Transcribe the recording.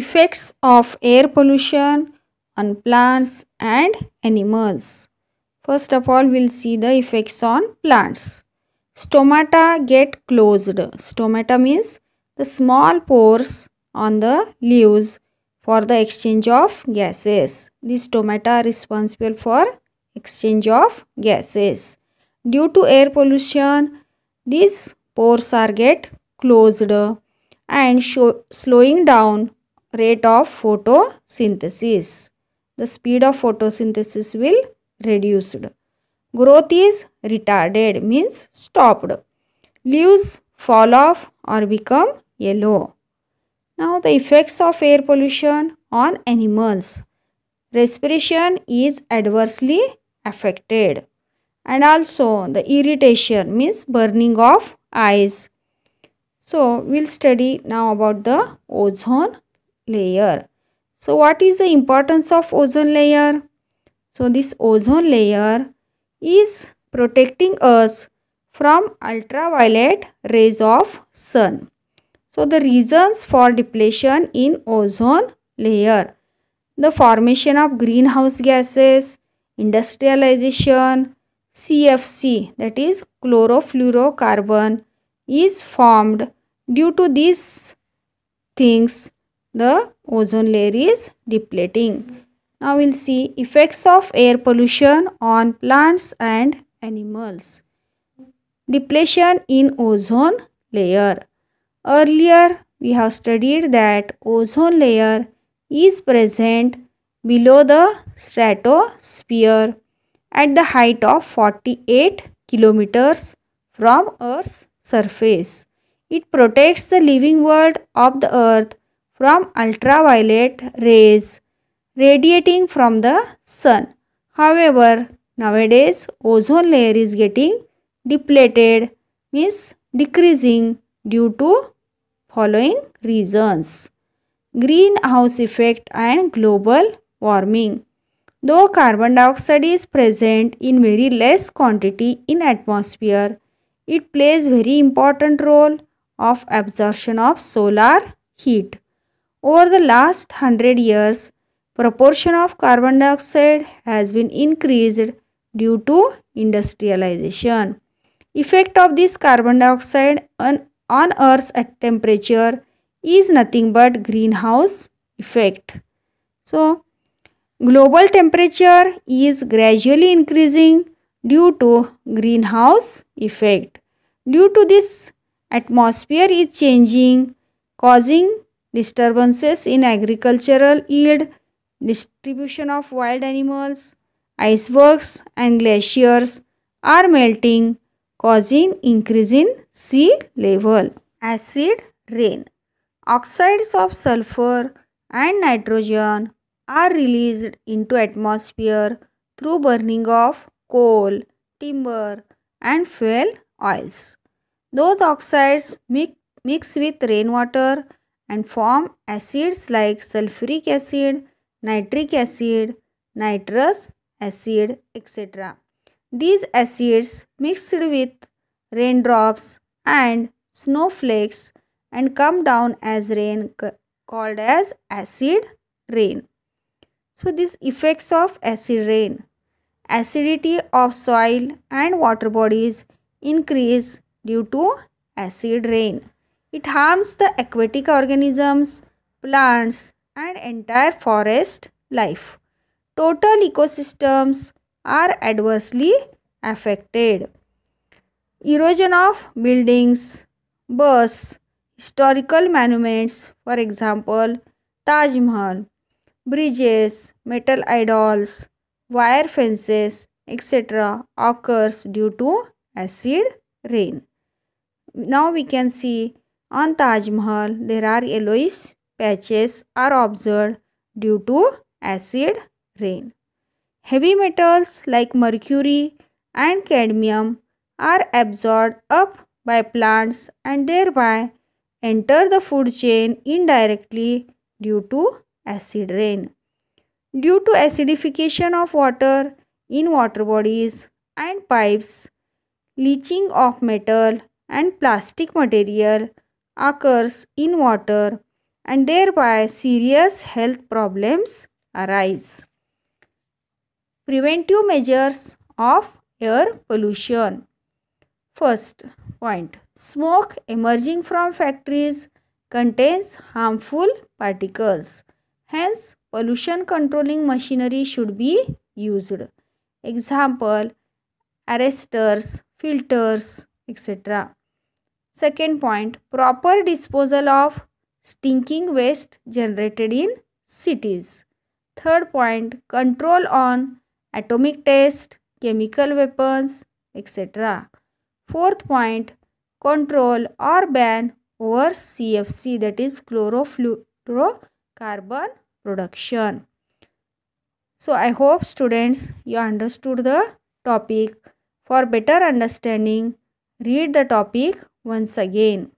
Effects of air pollution on plants and animals. First of all, we'll see the effects on plants. Stomata get closed. Stomata means the small pores on the leaves for the exchange of gases. These stomata are responsible for exchange of gases. Due to air pollution, these pores are get closed and show, slowing down rate of photosynthesis. The speed of photosynthesis will reduced. Growth is retarded means stopped. Leaves fall off or become yellow. Now the effects of air pollution on animals. Respiration is adversely affected and also the irritation means burning of eyes. So, we'll study now about the ozone layer. So what is the importance of ozone layer? So this ozone layer is protecting us from ultraviolet rays of sun. So the reasons for depletion in ozone layer. The formation of greenhouse gases, industrialization, CFC that is chlorofluorocarbon is formed due to these things the ozone layer is depleting. Now we'll see effects of air pollution on plants and animals. Depletion in ozone layer. Earlier we have studied that ozone layer is present below the stratosphere at the height of 48 kilometers from Earth's surface. It protects the living world of the earth from ultraviolet rays radiating from the sun. However, nowadays ozone layer is getting depleted means decreasing due to following reasons. Greenhouse effect and global warming. Though carbon dioxide is present in very less quantity in atmosphere, it plays very important role of absorption of solar heat. Over the last 100 years, proportion of carbon dioxide has been increased due to industrialization. Effect of this carbon dioxide on, on Earth's temperature is nothing but greenhouse effect. So, global temperature is gradually increasing due to greenhouse effect. Due to this, atmosphere is changing, causing disturbances in agricultural yield, distribution of wild animals, icebergs and glaciers are melting causing increase in sea level. Acid rain. Oxides of sulfur and nitrogen are released into atmosphere through burning of coal, timber and fuel oils. Those oxides mix, mix with rainwater and form acids like sulfuric acid, nitric acid, nitrous acid etc. These acids mixed with raindrops and snowflakes and come down as rain called as acid rain. So these effects of acid rain. Acidity of soil and water bodies increase due to acid rain. It harms the aquatic organisms, plants and entire forest life. Total ecosystems are adversely affected. Erosion of buildings, bursts, historical monuments, for example, Taj Mahal, bridges, metal idols, wire fences, etc. occurs due to acid rain. Now we can see on Taj Mahal, there are yellowish patches are observed due to acid rain. Heavy metals like mercury and cadmium are absorbed up by plants and thereby enter the food chain indirectly due to acid rain. Due to acidification of water in water bodies and pipes, leaching of metal and plastic material occurs in water and thereby serious health problems arise. Preventive measures of air pollution. First point smoke emerging from factories contains harmful particles. Hence, pollution controlling machinery should be used. Example arresters, filters, etc. Second point, proper disposal of stinking waste generated in cities. Third point, control on atomic test, chemical weapons, etc. Fourth point, control or ban over CFC that is chlorofluorocarbon production. So I hope students you understood the topic. For better understanding, read the topic once again.